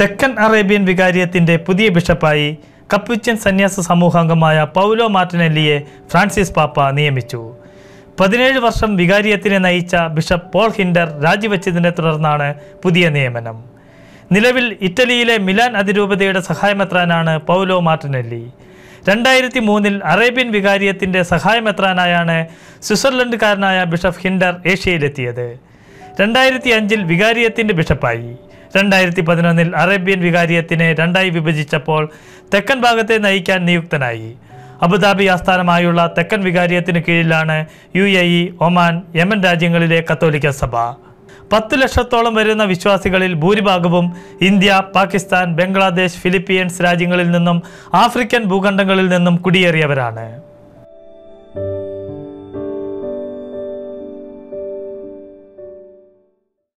തെക്കൻ അറേബ്യൻ വികാരിയത്തിൻ്റെ പുതിയ ബിഷപ്പായി കപ്പുച്ചൻ സന്യാസ സമൂഹാംഗമായ പൗലോ മാർട്ടിനെല്ലിയെ ഫ്രാൻസിസ് പാപ്പ നിയമിച്ചു പതിനേഴ് വർഷം വികാരിയത്തിനെ നയിച്ച ബിഷപ്പ് പോൾ ഹിൻഡർ രാജിവെച്ചതിനെ തുടർന്നാണ് പുതിയ നിയമനം നിലവിൽ ഇറ്റലിയിലെ മിലാൻ അതിരൂപതയുടെ സഹായമെത്രാനാണ് പൗലോ മാർട്ടിനെല്ലി രണ്ടായിരത്തി മൂന്നിൽ അറേബ്യൻ വികാരിയത്തിൻ്റെ സഹായമെത്രാനായാണ് സ്വിറ്റ്സർലൻഡുകാരനായ ബിഷപ്പ് ഹിൻഡർ ഏഷ്യയിലെത്തിയത് രണ്ടായിരത്തി അഞ്ചിൽ വികാരിയത്തിൻ്റെ ബിഷപ്പായി രണ്ടായിരത്തി പതിനൊന്നിൽ അറേബ്യൻ വികാരിയത്തിനെ രണ്ടായി വിഭജിച്ചപ്പോൾ തെക്കൻ ഭാഗത്തെ നയിക്കാൻ നിയുക്തനായി അബുദാബി ആസ്ഥാനമായുള്ള തെക്കൻ വികാരിയത്തിന് കീഴിലാണ് U A E Oman Yemen രാജ്യങ്ങളിലെ കത്തോലിക്ക സഭ പത്ത് ലക്ഷത്തോളം വരുന്ന വിശ്വാസികളിൽ ഭൂരിഭാഗവും ഇന്ത്യ പാകിസ്ഥാൻ ബംഗ്ലാദേശ് ഫിലിപ്പീൻസ് രാജ്യങ്ങളിൽ നിന്നും ആഫ്രിക്കൻ ഭൂഖണ്ഡങ്ങളിൽ നിന്നും കുടിയേറിയവരാണ്